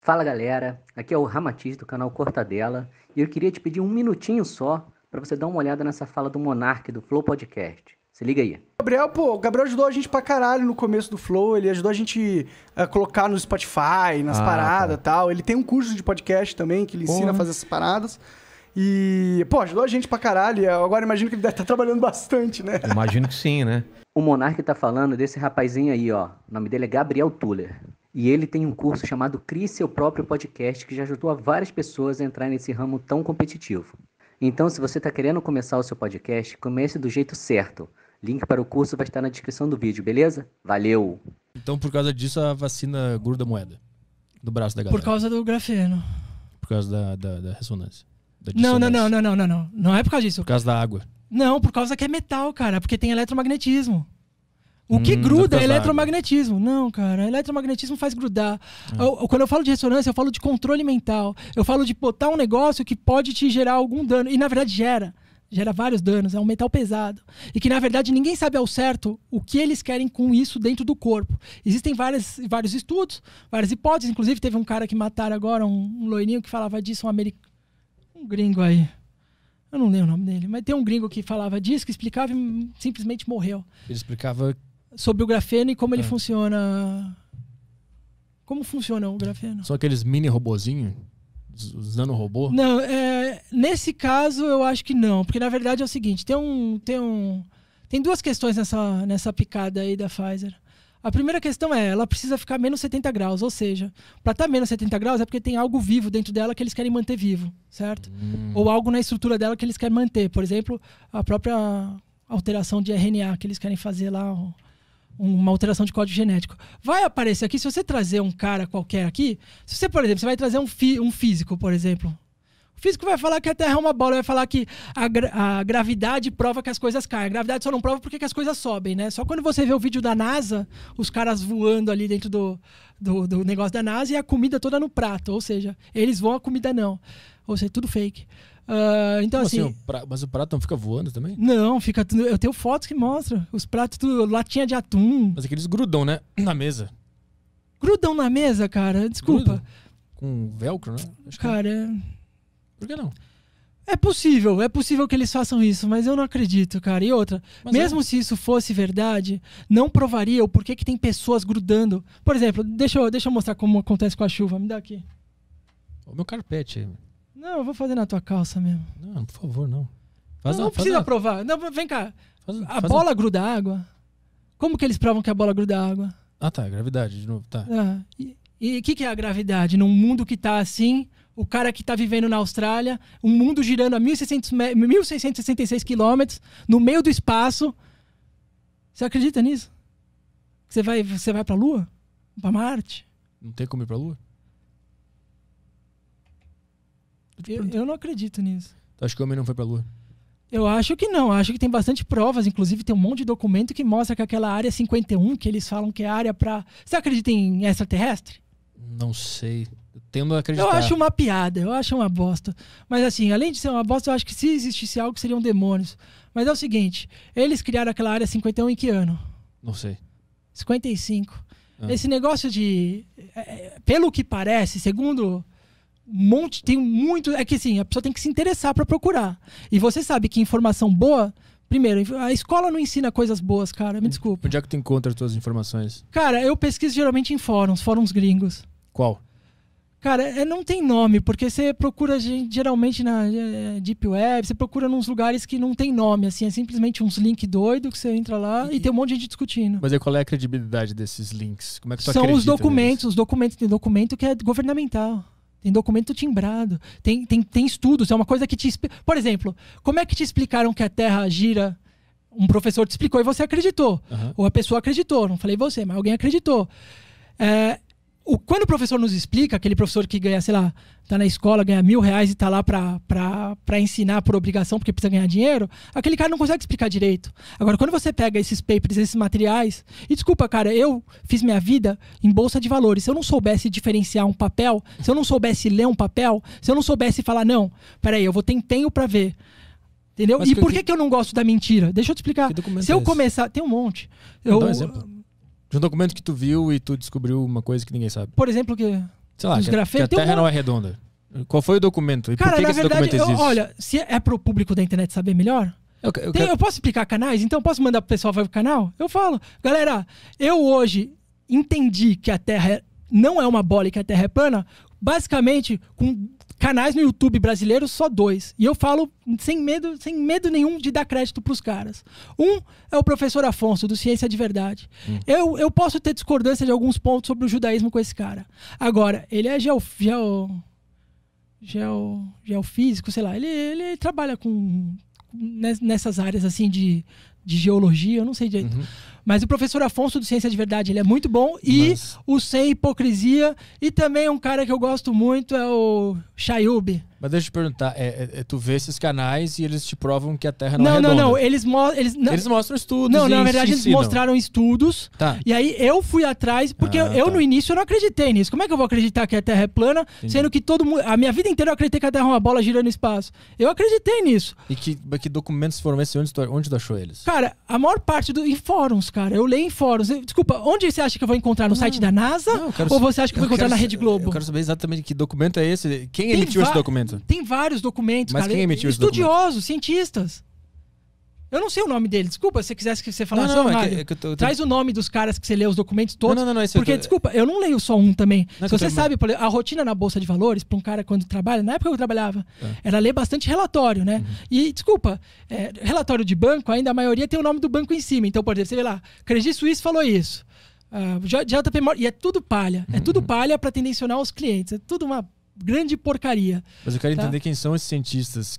Fala galera, aqui é o Ramatiz do canal Cortadela e eu queria te pedir um minutinho só para você dar uma olhada nessa fala do Monark do Flow Podcast. Se liga aí. Gabriel, pô, o Gabriel ajudou a gente pra caralho no começo do Flow, ele ajudou a gente a eh, colocar no Spotify, nas ah, tá. paradas e tá. tal. Ele tem um curso de podcast também que ele ensina Porra. a fazer essas paradas. E, pô, ajudou a gente pra caralho. Agora imagino que ele deve estar tá trabalhando bastante, né? Imagino que sim, né? O Monark tá falando desse rapazinho aí, ó. O nome dele é Gabriel Tuller. E ele tem um curso chamado Crie Seu Próprio Podcast, que já ajudou a várias pessoas a entrar nesse ramo tão competitivo. Então, se você está querendo começar o seu podcast, comece do jeito certo. Link para o curso vai estar na descrição do vídeo, beleza? Valeu! Então, por causa disso, a vacina gruda moeda do braço da galera. Por causa do grafeno. Por causa da, da, da ressonância. Da não, não, não, não, não, não. Não é por causa disso. Por causa da água. Não, por causa que é metal, cara, porque tem eletromagnetismo. O que hum, gruda tá é eletromagnetismo. Não, cara, eletromagnetismo faz grudar. Ah. Eu, quando eu falo de ressonância, eu falo de controle mental. Eu falo de botar um negócio que pode te gerar algum dano. E na verdade gera. Gera vários danos, é um metal pesado. E que, na verdade, ninguém sabe ao certo o que eles querem com isso dentro do corpo. Existem várias, vários estudos, várias hipóteses. Inclusive, teve um cara que mataram agora, um, um loirinho que falava disso, um americano. Um gringo aí. Eu não lembro o nome dele, mas tem um gringo que falava disso, que explicava e simplesmente morreu. Ele explicava sobre o grafeno e como ele é. funciona. Como funciona o grafeno? São aqueles mini robozinhos? o robô Não, é, nesse caso eu acho que não, porque na verdade é o seguinte: tem um. Tem, um, tem duas questões nessa, nessa picada aí da Pfizer. A primeira questão é, ela precisa ficar menos 70 graus, ou seja, para estar tá menos 70 graus é porque tem algo vivo dentro dela que eles querem manter vivo, certo? Hum. Ou algo na estrutura dela que eles querem manter, por exemplo, a própria alteração de RNA que eles querem fazer lá, uma alteração de código genético. Vai aparecer aqui, se você trazer um cara qualquer aqui, se você, por exemplo, você vai trazer um, fi, um físico, por exemplo. O físico vai falar que a Terra é uma bola, vai falar que a, gra a gravidade prova que as coisas caem. A gravidade só não prova porque as coisas sobem, né? Só quando você vê o vídeo da NASA, os caras voando ali dentro do, do, do negócio da NASA e a comida toda no prato. Ou seja, eles vão, a comida não. Ou seja, tudo fake. Uh, então, assim, assim o pra... Mas o prato não fica voando também? Não, fica tudo. Eu tenho fotos que mostram. Os pratos, tudo, latinha de atum. Mas aqueles grudam, né? Na mesa. Grudam na mesa, cara? Desculpa. Com velcro, né? Acho é. cara. Que... É- Por que não? É possível, é possível que eles façam isso, mas eu não acredito, cara. E outra, mas é- mesmo é. se isso fosse verdade, não provaria o porquê que tem pessoas grudando. Por exemplo, deixa eu, deixa eu mostrar como acontece com a chuva. Me dá aqui. O meu carpete aí. Não, eu vou fazer na tua calça mesmo. Não, por favor, não. Faz não, não precisa a... provar. Não, vem cá. Faz, a faz bola a... gruda água? Como que eles provam que a bola gruda água? Ah, tá. Gravidade, de novo. Tá. Ah, e o que, que é a gravidade? Num mundo que tá assim, o cara que está vivendo na Austrália, um mundo girando a 1.666 quilômetros, no meio do espaço. Você acredita nisso? Você vai, você vai para a Lua? Para Marte? Não tem como ir para a Lua? Eu, eu não acredito nisso. Tu acha que o homem não foi pra Lua? Eu acho que não. Acho que tem bastante provas. Inclusive, tem um monte de documento que mostra que aquela área 51, que eles falam que é área pra. Você acredita em extraterrestre? Não sei. Eu tendo a acreditar. Eu acho uma piada, eu acho uma bosta. Mas assim, além de ser uma bosta, eu acho que se existisse algo, seriam demônios. Mas é o seguinte: eles criaram aquela área 51 em que ano? Não sei. 55. Ah. Esse negócio de. É, é pelo que parece, segundo monte, tem muito. É que assim, a pessoa tem que se interessar para procurar. E você sabe que informação boa. Primeiro, a escola não ensina coisas boas, cara. Me hum. desculpa. Onde é que tu encontra as tuas informações? Cara, eu pesquiso geralmente em fóruns, fóruns gringos. Qual? Cara, é, não tem nome, porque você procura geralmente na é, é, Deep Web, você procura nos lugares que não tem nome, assim, é simplesmente uns links doidos que você entra lá e, e, tem um monte de gente discutindo. Mas aí qual é a credibilidade desses links? Como é que tu São os documentos, neles? os documentos, tem documento que é governamental. Tem documento timbrado, tem, tem, tem estudos, é uma coisa que te. Por exemplo, como é que te explicaram que a Terra gira? Um professor te explicou e você acreditou. Uhum. Ou a pessoa acreditou, não falei você, mas alguém acreditou. É, o, quando o professor nos explica, aquele professor que ganha, sei lá, tá na escola, ganha mil reais e tá lá para ensinar por obrigação, porque precisa ganhar dinheiro, aquele cara não consegue explicar direito. Agora, quando você pega esses papers, esses materiais, e desculpa, cara, eu fiz minha vida em bolsa de valores. Se eu não soubesse diferenciar um papel, se eu não soubesse ler um papel, se eu não soubesse falar, não, peraí, eu vou ter tempo pra ver. Entendeu? Mas e por que, que... eu não gosto da mentira? Deixa eu te explicar. Se eu é começar. Tem um monte. Eu, um exemplo de um documento que tu viu e tu descobriu uma coisa que ninguém sabe. Por exemplo, que. Sei lá, que, grafeiros, que a Terra uma... não é redonda. Qual foi o documento? E Cara, por que, na que esse verdade, documento existe? Eu, olha, se é pro público da internet saber melhor, eu, eu, Tem, eu, posso explicar canais? Então, eu posso mandar pro pessoal vai pro canal? Eu falo, galera, eu hoje entendi que a Terra é, não é uma bola e que a Terra é plana basicamente com canais no YouTube brasileiros só dois. E eu falo sem medo, sem medo nenhum de dar crédito para os caras. Um é o professor Afonso, do Ciência de Verdade. Hum. Eu, eu posso ter discordância de alguns pontos sobre o judaísmo com esse cara. Agora, ele é geo, geo, geo, geofísico, sei lá. Ele, ele trabalha com nessas áreas assim de, de geologia, eu não sei direito. Uhum. Mas o professor Afonso do Ciência de Verdade, ele é muito bom. E Mas... o Sem Hipocrisia. E também um cara que eu gosto muito é o Chayub. Mas deixa eu te perguntar, é, é, é, tu vê esses canais e eles te provam que a Terra não, não é redonda. Não, não, eles, mo eles, não, eles mostram estudos. Não, não na verdade eles mostraram estudos. Tá. E aí eu fui atrás, porque ah, eu, eu tá. no início eu não acreditei nisso. Como é que eu vou acreditar que a Terra é plana, Entendi. sendo que todo mundo... A minha vida inteira eu acreditei que a Terra é uma bola girando no espaço. Eu acreditei nisso. E que, que documentos foram esses? Onde tu, onde tu achou eles? Cara, a maior parte do... Em fóruns, cara. Eu leio em fóruns. Desculpa, onde você acha que eu vou encontrar? No não. site da NASA? Não, ou você acha que eu vou encontrar na Rede Globo? Eu quero saber exatamente que documento é esse. Quem Tem emitiu esse documento? Tem vários documentos. Mas cara. quem emitiu Estudiosos, cientistas. Eu não sei o nome dele. Desculpa, se você quisesse que você falasse. Não, não, não, é que, é que tô, Traz o nome dos caras que você lê os documentos todos. Não, não, não. porque, tô... desculpa, eu não leio só um também. É se você sabe, a rotina na Bolsa de Valores, para um cara quando trabalha, na época eu trabalhava, é. era ler bastante relatório, né? Uhum. E, desculpa, é, relatório de banco, ainda a maioria tem o nome do banco em cima. Então, por exemplo, você vê lá, Credit Suisse falou isso. Uh, ah, JP Morgan, e é tudo palha. É tudo uhum. palha para tendencionar os clientes. É tudo uma grande porcaria. Mas eu quero tá? entender quem são esses cientistas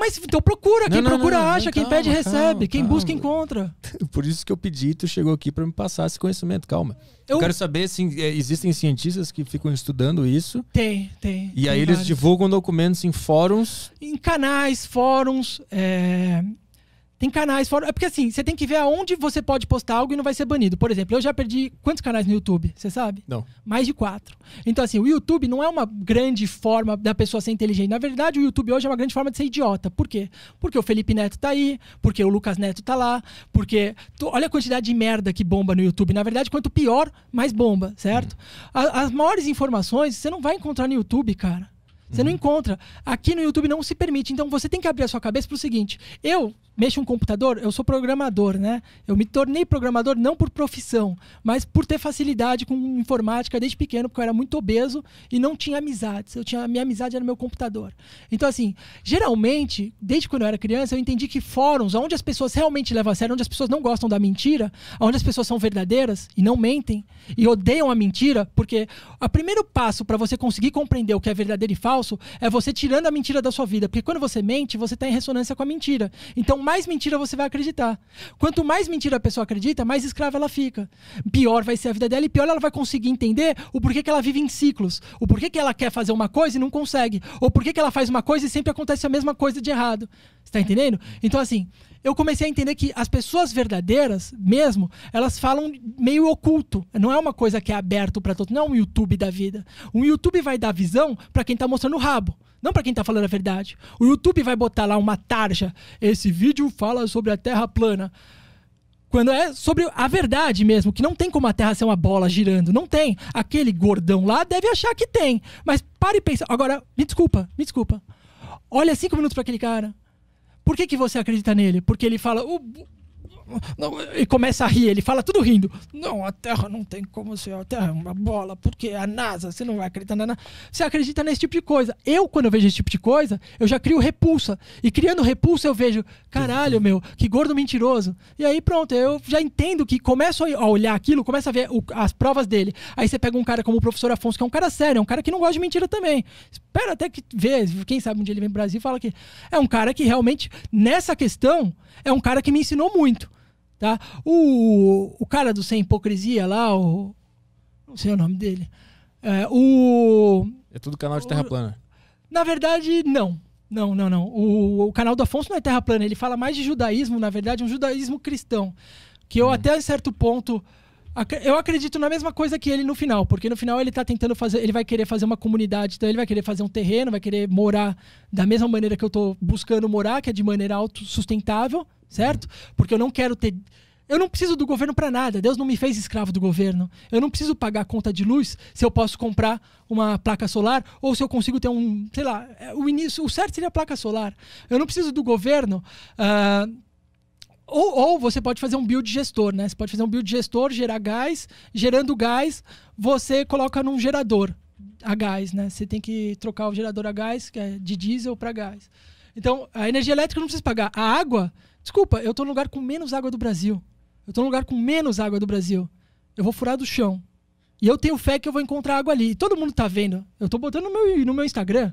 mas então procura, não, quem não, procura não, acha, quem calma, pede calma, recebe, calma, quem busca encontra. Por isso que eu pedi, tu chegou aqui para me passar esse conhecimento, calma. Eu... eu, quero saber se assim, é, existem cientistas que ficam estudando isso. Tem, tem. E tem aí vários. eles divulgam documentos em fóruns. Em canais, fóruns, é... Tem canais fora. É porque assim, você tem que ver aonde você pode postar algo e não vai ser banido. Por exemplo, eu já perdi quantos canais no YouTube? Você sabe? Não. Mais de quatro. Então, assim, o YouTube não é uma grande forma da pessoa ser inteligente. Na verdade, o YouTube hoje é uma grande forma de ser idiota. Por quê? Porque o Felipe Neto tá aí, porque o Lucas Neto tá lá, porque. Tu... Olha a quantidade de merda que bomba no YouTube. Na verdade, quanto pior, mais bomba, certo? Uhum. as maiores informações você não vai encontrar no YouTube, cara. Você não uhum. encontra. Aqui no YouTube não se permite. Então você tem que abrir a sua cabeça para o seguinte: eu mexo um computador, eu sou programador, né? Eu me tornei programador não por profissão, mas por ter facilidade com informática desde pequeno, porque eu era muito obeso e não tinha amizades. Eu tinha, a minha amizade era meu computador. Então, assim, geralmente, desde quando eu era criança, eu entendi que fóruns, onde as pessoas realmente levam a sério, onde as pessoas não gostam da mentira, onde as pessoas são verdadeiras e não mentem e odeiam a mentira, porque o primeiro passo para você conseguir compreender o que é verdadeiro e falso é você tirando a mentira da sua vida, porque quando você mente, você está em ressonância com a mentira. Então, mais mentira você vai acreditar. Quanto mais mentira a pessoa acredita, mais escrava ela fica. Pior vai ser a vida dela e pior ela vai conseguir entender o porquê que ela vive em ciclos. O porquê que ela quer fazer uma coisa e não consegue. Ou porquê que ela faz uma coisa e sempre acontece a mesma coisa de errado. Você tá entendendo? Então, assim, eu comecei a entender que as pessoas verdadeiras, mesmo, elas falam meio oculto. Não é uma coisa que é aberto para todo, não é um YouTube da vida. Um YouTube vai dar visão para quem está mostrando o rabo. Não para quem tá falando a verdade. O YouTube vai botar lá uma tarja. Esse vídeo fala sobre a Terra plana. Quando é sobre a verdade mesmo, que não tem como a Terra ser uma bola girando. Não tem. Aquele gordão lá deve achar que tem. Mas pare e pensa. Agora, me desculpa, me desculpa. Olha cinco minutos para aquele cara. Por que, que você acredita nele? Porque ele fala. O, não, e começa a rir. Ele fala tudo rindo. Não, a Terra não tem como ser. A Terra é uma bola, porque a NASA, você não vai acreditar na NASA. Você acredita nesse tipo de coisa. Eu, quando eu vejo esse tipo de coisa, eu já crio repulsa. E criando repulsa, eu vejo, caralho, meu, que gordo mentiroso. E aí, pronto, eu já entendo que começo a olhar aquilo, começa a ver o, as provas dele. Aí você pega um cara como o professor Afonso, que é um cara sério, é um cara que não gosta de mentira também. Espera até que vê, quem sabe um dia ele vem pro Brasil e fala que é um cara que realmente, nessa questão, é um cara que me ensinou muito. Tá? O, o cara do Sem Hipocrisia lá, o, não sei o nome dele. É, o, é tudo canal de Terra o, Plana. Na verdade, não. Não, não, não. O, o canal do Afonso não é Terra Plana. Ele fala mais de judaísmo, na verdade, um judaísmo cristão. Que eu, hum. até certo ponto, eu acredito na mesma coisa que ele no final, porque no final ele tá tentando fazer, ele vai querer fazer uma comunidade, então ele vai querer fazer um terreno, vai querer morar da mesma maneira que eu tô buscando morar, que é de maneira autossustentável, certo? Porque eu não quero ter. Eu não preciso do governo para nada. Deus não me fez escravo do governo. Eu não preciso pagar conta de luz se eu posso comprar uma placa solar ou se eu consigo ter um, sei lá, é, o início, o certo seria a placa solar. Eu não preciso do governo. Uh, ou, ou, você pode fazer um build gestor, né? Você pode fazer um build gestor, gerar gás, gerando gás, você coloca num gerador a gás, né? Você tem que trocar o gerador a gás, que é de diesel para gás. Então, a energia elétrica não precisa pagar. A água Desculpa, eu estou no lugar com menos água do Brasil. Eu estou no lugar com menos água do Brasil. Eu vou furar do chão. E eu tenho fé que eu vou encontrar água ali. E todo mundo está vendo. Eu estou botando no meu, no meu Instagram.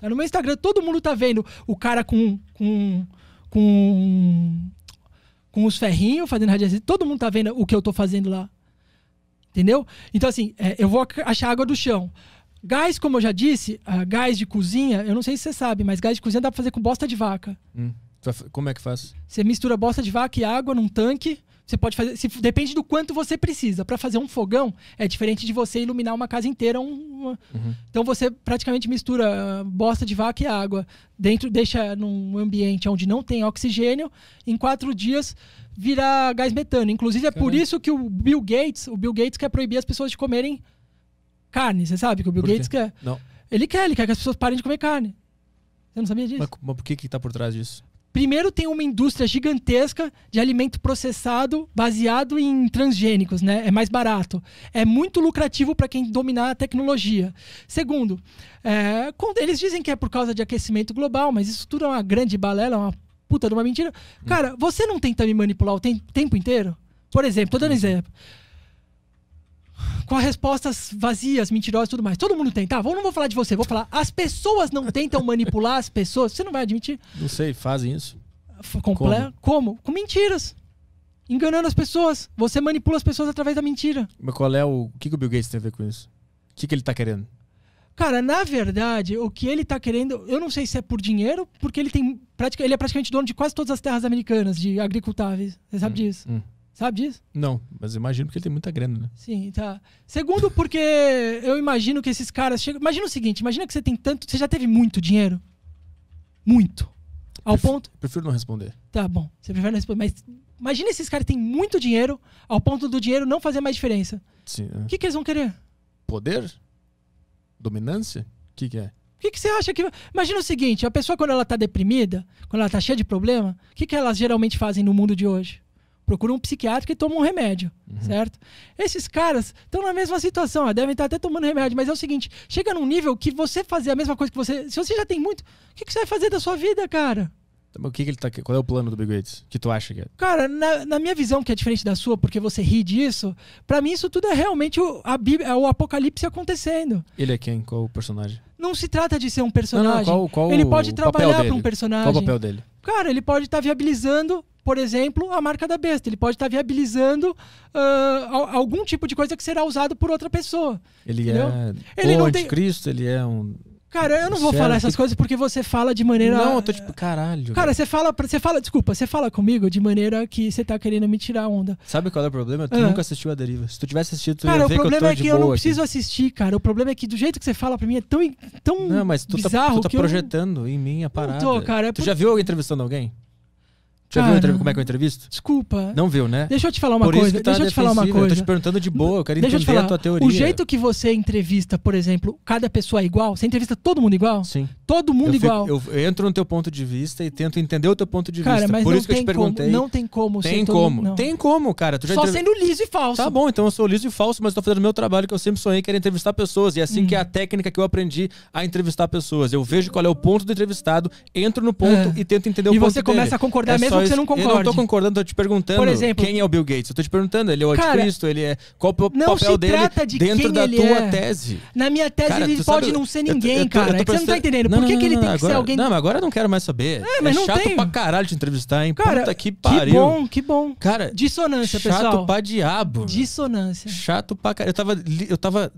Tá no meu Instagram, todo mundo está vendo o cara com. com. com. com os ferrinhos fazendo radiação. Todo mundo está vendo o que eu estou fazendo lá. Entendeu? Então, assim, é, eu vou achar água do chão. Gás, como eu já disse, uh, gás de cozinha, eu não sei se você sabe, mas gás de cozinha dá para fazer com bosta de vaca. Hum. Como é que faz? Você mistura bosta de vaca e água num tanque. Você pode fazer. Se, depende do quanto você precisa. Para fazer um fogão, é diferente de você iluminar uma casa inteira. Um, uhum. Então você praticamente mistura ah, bosta de vaca e água. Dentro, deixa num ambiente onde não tem oxigênio. Em quatro dias vira gás metano. Inclusive, é Caramba. por isso que o Bill Gates, o Bill Gates quer proibir as pessoas de comerem carne. Você sabe que o Bill Gates quer. Não. Ele quer, ele quer que as pessoas parem de comer carne. Você não sabia disso? Mas, mas por que que tá por trás disso? Primeiro tem uma indústria gigantesca de alimento processado baseado em transgênicos, né? É mais barato. É muito lucrativo para quem dominar a tecnologia. Segundo, é, eles dizem que é por causa de aquecimento global, mas isso tudo é uma grande balela, é uma puta de uma mentira. Hum. Cara, você não tenta me manipular o tempo inteiro? Por exemplo, tô dando hum. exemplo com respostas vazias, mentirosas e tudo mais. Todo mundo tem, tá? Vou, não vou falar de você, vou falar. As pessoas não tentam manipular as pessoas. Você não vai admitir? Não sei, fazem isso. Comple... Como? Como? Com mentiras. Enganando as pessoas. Você manipula as pessoas através da mentira. Mas qual é o. O que, que o Bill Gates tem a ver com isso? O que, que ele tá querendo? Cara, na verdade, o que ele tá querendo, eu não sei se é por dinheiro, porque ele tem. Ele é praticamente dono de quase todas as terras americanas de agricultáveis. Você sabe hum, disso? Hum. Sabe disso? Não, mas imagino que ele tem muita grana, né? Sim, tá. Segundo, porque eu imagino que esses caras chegam. Imagina o seguinte: imagina que você tem tanto. Você já teve muito dinheiro? Muito. Ao ponto. Prefiro não responder. Tá bom, você prefere não responder. Mas imagina esses caras que têm muito dinheiro, ao ponto do dinheiro não fazer mais diferença. Sim. É. O que, que eles vão querer? Poder? Dominância? O que, que é? O que, que você acha que. Imagina o seguinte: a pessoa, quando ela está deprimida, quando ela está cheia de problema, o que, que elas geralmente fazem no mundo de hoje? procura um psiquiatra e toma um remédio, uhum. certo? Esses caras estão na mesma situação, ó, devem estar tá até tomando remédio, mas é o seguinte, chega num nível que você fazer a mesma coisa que você, se você já tem muito, o que, que você vai fazer da sua vida, cara? Então, o que, que ele tá, qual é o plano do Big Gates? Que tu acha que é? Cara, na, na, minha visão, que é diferente da sua, porque você ri disso, para mim isso tudo é realmente o, a Bíblia, é o apocalipse acontecendo. Ele é quem? Qual o personagem? Não se trata de ser um personagem. Não, não, qual, qual ele pode trabalhar para um personagem. Qual o papel dele? Cara, ele pode estar tá viabilizando, por exemplo, a marca da besta. Ele pode estar tá viabilizando uh, algum tipo de coisa que será usado por outra pessoa. Ele entendeu? é ele o anticristo, tem... ele é um Cara, eu não vou Sério? falar essas coisas porque você fala de maneira. Não, eu tô tipo, caralho. Cara, você fala, você fala, desculpa, você fala comigo de maneira que você tá querendo me tirar onda. Sabe qual é o problema? Tu ah. nunca assistiu a deriva. Se tu tivesse assistido, tu cara, ia ver que eu Cara, o problema é que eu não aqui. preciso assistir, cara. O problema é que do jeito que você fala pra mim é tão. tão não, mas tu tá, bizarro tá, tu tá projetando em mim a parada. Não tô, cara. É tu por... já viu alguém entrevistando alguém? Já Cara, viu como é que eu é entrevisto? Desculpa. Não viu, né? Deixa eu te falar uma coisa. Tá deixa eu te falar uma coisa. Eu tô te perguntando de boa, eu quero deixa entender eu te falar. a tua teoria. O jeito que você entrevista, por exemplo, cada pessoa é igual, você entrevista todo mundo igual? Sim. Todo mundo eu igual. eu entro no teu ponto de vista e tento entender o teu ponto de cara, vista. Mas Por isso que eu te perguntei. Como, não tem como Tem como. Tem como, cara. Tu já Só entrev... sendo liso e falso. Tá bom, então eu sou liso e falso, mas tô fazendo o meu trabalho que eu sempre sonhei, que era entrevistar pessoas. E é assim que é a hum. técnica que eu aprendi a entrevistar pessoas. Eu vejo qual é o ponto do entrevistado, entro no ponto é. e tento entender e o ponto E você começa a concordar é mesmo que você não concorde. Eu não tô concordando, tô te perguntando Por exemplo, quem é o Bill Gates. Eu tô te perguntando, ele é o cara, anticristo, ele é... Qual o papel dele de dentro da tua é. tese. Na minha tese ele pode não ser ninguém, cara. é que você não tá entendendo. Por que, que ele tem que agora, ser alguém. Não, mas agora eu não quero mais saber. É, mas é não chato tem. pra caralho te entrevistar, hein? Cara, Puta que pariu. Que bom, que bom. Cara, dissonância, chato pessoal. Chato pra diabo. Dissonância. Chato pra caralho. Eu tava, eu tava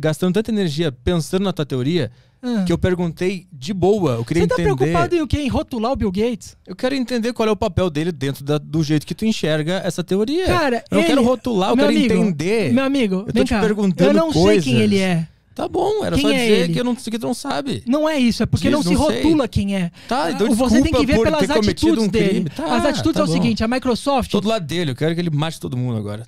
gastando tanta energia pensando na tua teoria. Ah. Que eu perguntei de boa, eu queria Você tá entender... preocupado em o quê? Em rotular o Bill Gates? Eu quero entender qual é o papel dele dentro da, do jeito que tu enxerga essa teoria. Cara, eu ele... quero rotular, eu quero amigo, entender. Meu amigo, eu tô te cá. perguntando Eu não coisas. sei quem ele é. Tá bom, era quem só é dizer ele? que eu não que tu não sabe. Não é isso, é porque Diz, não se rotula quem é. Tá, então Você tem que ver pelas atitudes um dele. Tá, As atitudes tá é o bom. seguinte, a Microsoft. Todo lado dele, eu quero que ele mate todo mundo agora.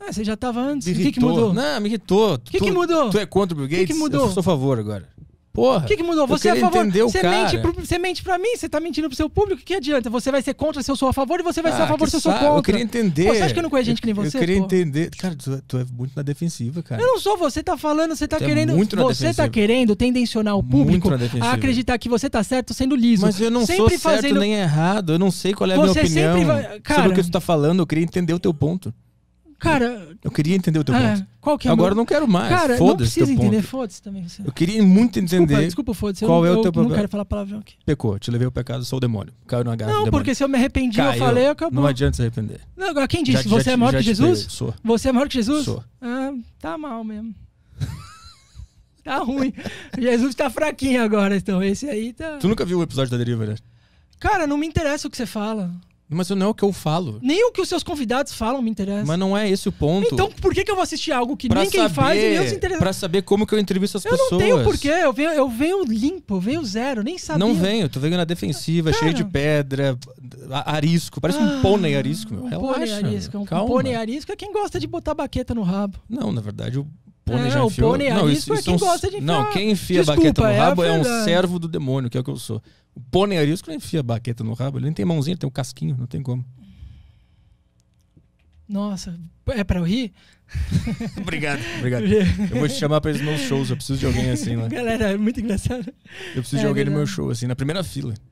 Ah, você já tava antes. o que, que, mudou? Não, me irritou. O que, que, mudou? Tu é contra o Bill Gates? O que, que mudou? Eu sou a favor agora. Porra. O que, que mudou? Você é a favor. Você mente, pro, você mente pra mim, você tá mentindo pro seu público. O que adianta? Você vai ser contra se eu sou a favor e você vai ah, ser a ah, favor se eu sou contra. Eu queria entender. Pô, você acha que eu não conheço gente que nem você? Eu queria pô? entender. Cara, tu, é, tu, é muito na defensiva, cara. Eu não sou. Você tá falando, você tá é querendo. É muito na você tá defensiva. tá querendo tendencionar o público a acreditar que você tá certo sendo liso. Mas eu não sempre sou certo fazendo... nem errado. Eu não sei qual é a você minha opinião. Vai... Cara... Sobre o que tu tá falando, eu queria entender o teu ponto. Cara. Eu, queria entender o teu é, ponto. Qual que é Agora meu... eu não quero mais. Cara, não precisa entender. Foda-se também. Você. Eu queria muito entender. Desculpa, desculpa foda-se. Qual eu, é o teu problema? não quero falar palavrão aqui. Pecou, te levei o pecado, sou o demônio. Caiu na garra. Não, porque se eu me arrependi, Caiu. eu falei, acabou. Não adianta se arrepender. Não, agora quem disse? Já, você é já, é maior que Jesus? Sou. Você é maior que Jesus? Sou. Ah, tá mal mesmo. tá ruim. Jesus tá fraquinho agora, então. Esse aí tá. Tu nunca viu o episódio da deriva, né? Cara, não me interessa o que você fala. Mas não é o que eu falo. Nem o que os seus convidados falam me interessa. Mas não é esse o ponto. Então, por que, que eu vou assistir algo que pra ninguém saber, faz e nem se interessa? Pra saber como que eu entrevisto as eu pessoas. Eu não tenho porquê. Eu venho, eu venho limpo, eu venho zero, nem sabia. Não venho, tu venho na defensiva, Cara. cheio de pedra, arisco. Parece ah, um pônei arisco, meu. Um Relaxa. Pônei arisco. Um Calma. pônei arisco é quem gosta de botar baqueta no rabo. Não, na verdade, o pônei é, já enfiou. O pônei é não, arisco isso, é isso é quem gosta de enfiar. Não, quem enfia Desculpa, baqueta no é rabo é, é, um servo do demônio, que é o que eu sou. O pônei arisco não enfia baqueta no rabo, ele nem tem mãozinha, ele tem um casquinho, não tem como. Nossa, é pra eu rir? obrigado, obrigado. Eu vou te chamar para os meus shows, eu preciso de alguém assim lá. Né? Galera, é muito engraçado. Eu preciso é, de alguém no meu show, assim, na primeira fila.